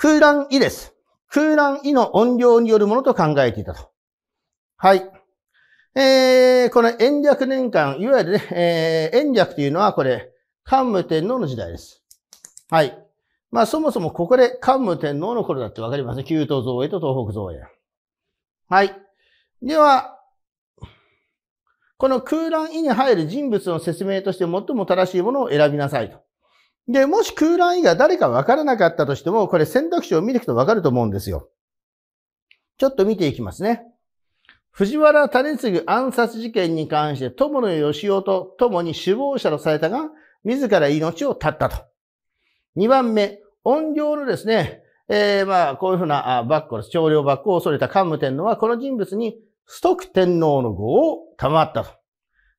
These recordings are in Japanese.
空欄位です。空欄位の音量によるものと考えていたと。はい。えー、この延暦年間、いわゆるね、えー、延暦というのはこれ、桓武天皇の時代です。はい。まあそもそもここで桓武天皇の頃だってわかりますね。旧東造営と東北造営。はい。では、この空欄位に入る人物の説明として最も正しいものを選びなさいと。で、もし空欄以外誰かわからなかったとしても、これ選択肢を見ていくとわかると思うんですよ。ちょっと見ていきますね。藤原種次暗殺事件に関して、友野義雄と共に首謀者とされたが、自ら命を絶ったと。2番目、音量のですね、えー、まあ、こういうふうなバッコです。長領バッコを恐れた桓武天皇は、この人物に、ストク天皇の号を賜ったと。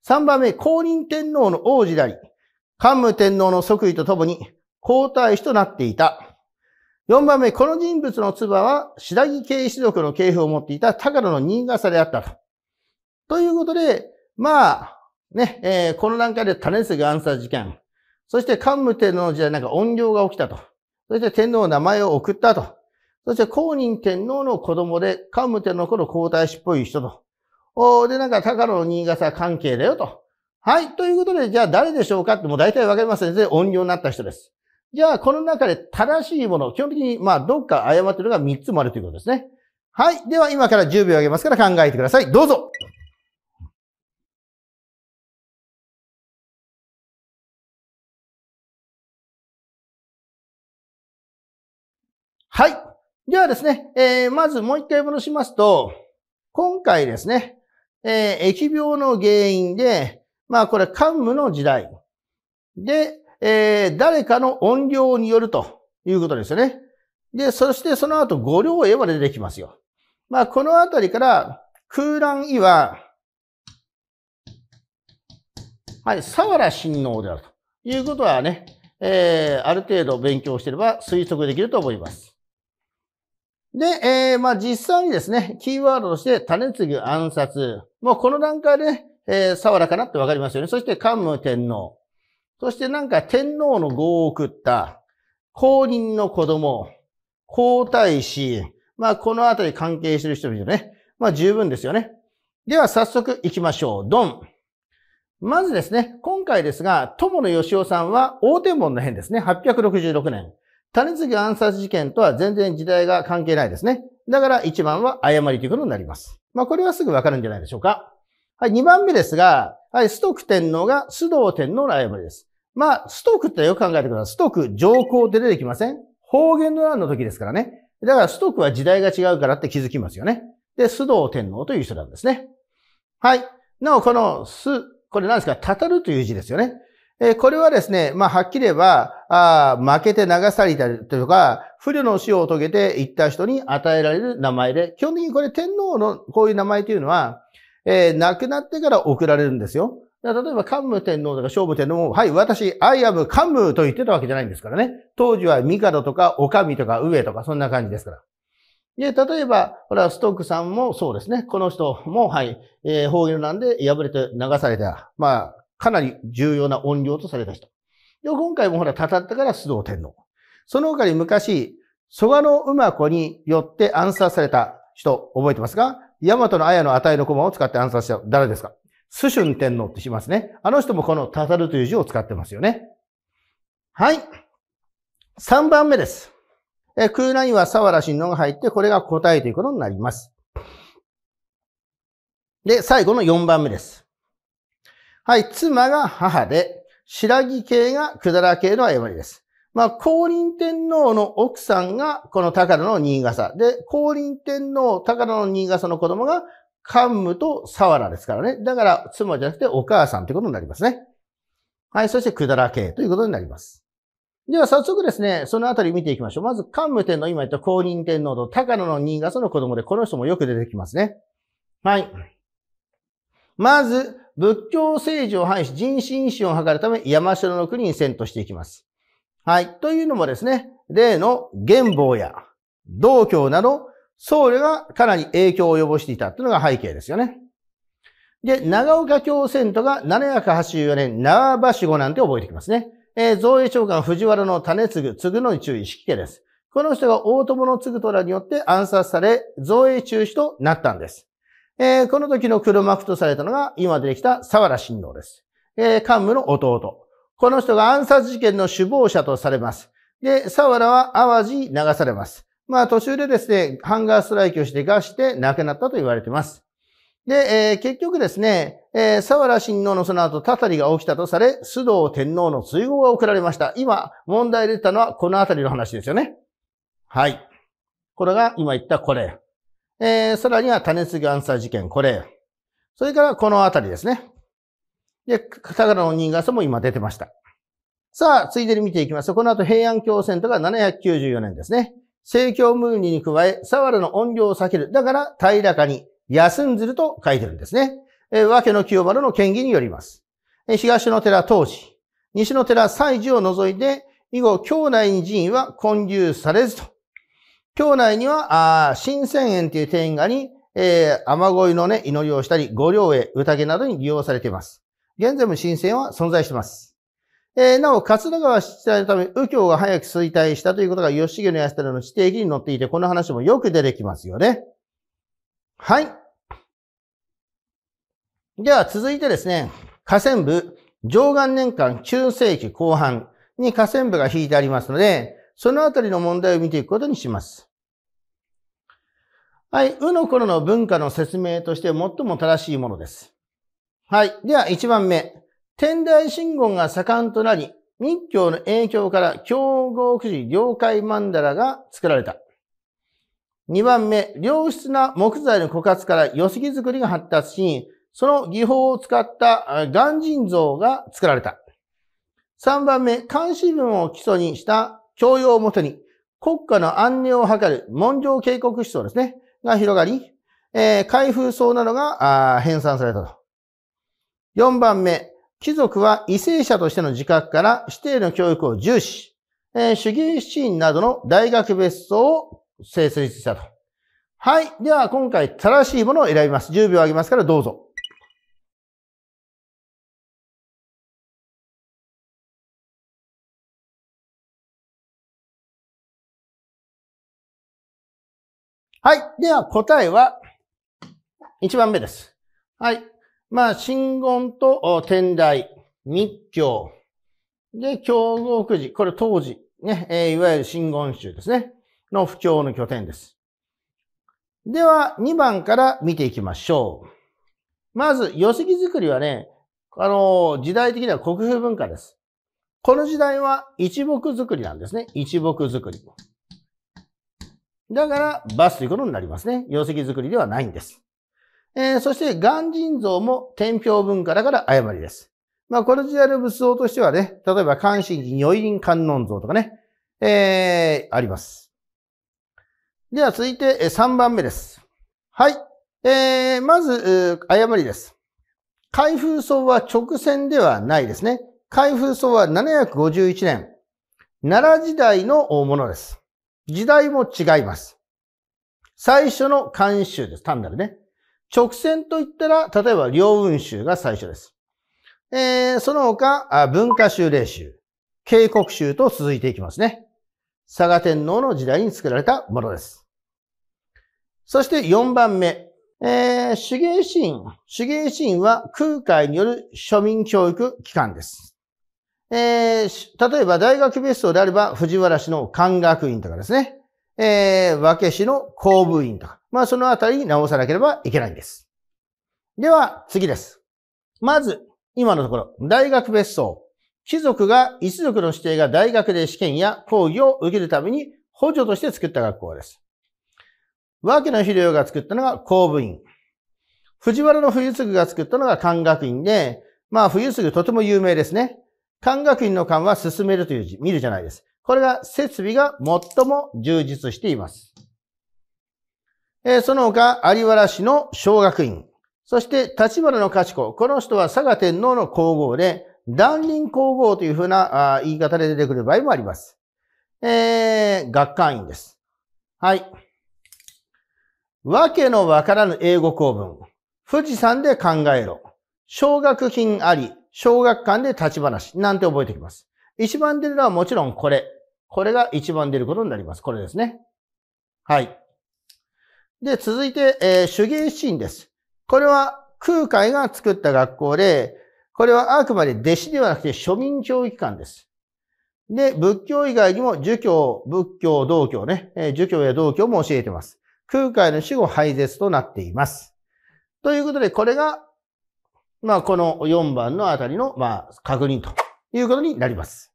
3番目、公認天皇の王子であり、桓武天皇の即位とともに皇太子となっていた。4番目、この人物の妻は白木系一族の系譜を持っていた高野の新笠であったと。ということで、まあ、ね、えー、この段階で種瀬が暗殺事件。そして桓武天皇の時代なんか怨霊が起きたと。そして天皇の名前を送ったと。そして公認天皇の子供で、桓武天皇の頃皇太子っぽい人と。おで、なんか高野の新笠関係だよと。はい。ということで、じゃあ誰でしょうかってもう大体わかりますね。音量になった人です。じゃあ、この中で正しいもの、基本的に、まあ、どっか誤ってるのが3つもあるということですね。はい。では、今から10秒あげますから考えてください。どうぞはい。ではですね、えー、まずもう一回戻しますと、今回ですね、えー、疫病の原因で、まあこれ桓武の時代。で、えー、誰かの怨霊によるということですよね。で、そしてその後五両絵は出てきますよ。まあこのあたりから空欄位は、はい、相良親王であるということはね、えー、ある程度勉強してれば推測できると思います。で、えー、まあ実際にですね、キーワードとして種継ぎ暗殺。もうこの段階でね、えー、沢らかなってわかりますよね。そして桓武天皇。そしてなんか天皇の号を送った、公認の子供、皇太子、まあこのあたり関係してる人々よね。まあ十分ですよね。では早速行きましょう。ドン。まずですね、今回ですが、友野義雄さんは大天門の変ですね。866年。谷次暗殺事件とは全然時代が関係ないですね。だから一番は誤りということになります。まあこれはすぐわかるんじゃないでしょうか。はい、二番目ですが、はい、ストク天皇が須藤天皇のライバルです。まあ、ストクってよく考えてください。ストク、上皇って出てきません方言の乱の時ですからね。だから、ストクは時代が違うからって気づきますよね。で、須藤天皇という人なんですね。はい。なお、この、す、これ何ですかたたるという字ですよね。えこれはですね、まあ、はっきり言えば、あ負けて流されたりとか、不慮の死を遂げていった人に与えられる名前で、基本的にこれ天皇のこういう名前というのは、えー、亡くなってから送られるんですよ。例えば、桓武天皇とか聖武天皇も、はい、私、アイアム桓武と言ってたわけじゃないんですからね。当時は帝とか、お上とか、上とか、そんな感じですから。で、例えば、これはストックさんもそうですね。この人も、はい、えー、法要なんで破れて流された。まあ、かなり重要な音量とされた人。で、今回もほら、たたったから須藤天皇。その他に昔、蘇我の馬子によって暗殺された人、覚えてますかマトの綾の値の駒を使って暗殺した、誰ですかスシュン天皇ってしますね。あの人もこのたたるという字を使ってますよね。はい。3番目です。え空欄には沢良新郎が入って、これが答えということになります。で、最後の4番目です。はい。妻が母で、白木系が百済系の誤りです。まあ、高林天皇の奥さんがこの高田の新笠。で、高林天皇、高田の新笠の子供が桓武と沢原ですからね。だから、妻じゃなくてお母さんということになりますね。はい、そしてくだら系ということになります。では早速ですね、そのあたり見ていきましょう。まず、桓武天皇、今言った公認天皇と高野の新笠の子供で、この人もよく出てきますね。はい。まず、仏教政治を廃し、人心意志を図るため、山城の国に遷都していきます。はい。というのもですね、例の元房や道教など、僧侶がかなり影響を及ぼしていたというのが背景ですよね。で、長岡京遷都が784年、長橋守なんて覚えてきますね。えー、造営長官藤原の種継ぐ、継ぐのに注意、式けです。この人が大友の継ぐ虎によって暗殺され、造営中止となったんです。えー、この時の黒幕とされたのが、今出てきた沢良信王です。えー、幹部の弟。この人が暗殺事件の首謀者とされます。で、サワラは淡路に流されます。まあ途中でですね、ハンガーストライキをして餓して亡くなったと言われています。で、えー、結局ですね、えー、沢良親王のその後、たたりが起きたとされ、須藤天皇の追放が送られました。今、問題出たのはこのあたりの話ですよね。はい。これが今言ったこれ。えー、さらには種継ぎ暗殺事件、これ。それからこのあたりですね。で、相良の人間も今出てました。さあ、ついでに見ていきます。この後平安京戦とか794年ですね。政教ムーニに加え、沢原の怨霊を避ける。だから、平らかに、休んずると書いてるんですね。えわ和の清原の権議によります。え東の寺当時、西の寺祭事を除いて、以後、京内に寺院は建立されずと。京内には、あ新千園という庭園がに、えー、雨乞いのね、祈りをしたり、御陵へ、宴などに利用されています。現在も新鮮は存在しています。えー、なお、勝野川七代のため、右京が早く衰退したということが、吉重の安田の指定義に載っていて、この話もよく出てきますよね。はい。では、続いてですね、河川部、上岸年間9世紀後半に河川部が引いてありますので、そのあたりの問題を見ていくことにします。はい、うの頃の文化の説明として最も正しいものです。はい。では1番目。天台真言が盛んとなり、密教の影響から強豪くじ領海曼荼羅が作られた。2番目、良質な木材の枯渇から寄木作りが発達し、その技法を使った鑑真像が作られた。3番目、監視文を基礎にした教養をもとに、国家の安寧を図る文上警告思想ですね、が広がり、えー、開封層などが編纂されたと。4番目、貴族は為政者としての自覚から指定の教育を重視、えー、主義主ーなどの大学別荘を設立したと。はい。では、今回正しいものを選びます。10秒あげますからどうぞ。はい。では、答えは、1番目です。はい。まあ、真言と天台、密教、で、京極寺、これ当時、ね、えー、いわゆる真言宗ですね、の布教の拠点です。では、2番から見ていきましょう。まず、寄席作りはね、あのー、時代的には国風文化です。この時代は一木作りなんですね。一木作り。だから、バスということになりますね。容石作りではないんです。えー、そして、鑑人像も天平文化だから誤りです。まあ、この時代の仏像としてはね、例えば、関心寺如院観音像とかね、えー、あります。では、続いて、3番目です。はい。えー、まず、誤りです。開封層は直線ではないですね。開封層は751年、奈良時代のものです。時代も違います。最初の監修です。単なるね。直線といったら、例えば両運集が最初です。えー、その他、文化州、霊州、警告州と続いていきますね。佐賀天皇の時代に作られたものです。そして4番目。えー、手芸シーン。手芸シーンは空海による庶民教育機関です。えー、例えば大学別荘であれば藤原氏の漢学院とかですね。えー、和気市の公務員とか、まあそのあたりに直さなければいけないんです。では、次です。まず、今のところ、大学別荘。貴族が一族の指定が大学で試験や講義を受けるために補助として作った学校です。和気の肥料が作ったのが公務員。藤原の冬継が作ったのが漢学院で、まあ冬継とても有名ですね。漢学院の漢は進めるという字、見るじゃないです。これが設備が最も充実しています。えその他、有原市の小学院、そして立花の賢子、この人は佐賀天皇の皇后で、断輪皇后というふうな言い方で出てくる場合もあります。えー、学官院です。はい。わけのわからぬ英語公文。富士山で考えろ。奨学金あり、小学館で立ち話。なんて覚えておきます。一番出るのはもちろんこれ。これが一番出ることになります。これですね。はい。で、続いて、えー、手芸シーンです。これは空海が作った学校で、これはあくまで弟子ではなくて庶民教育館です。で、仏教以外にも儒教、仏教、道教ね、えー、儒教や道教も教えてます。空海の死後廃絶となっています。ということで、これが、まあ、この4番のあたりの、まあ、確認ということになります。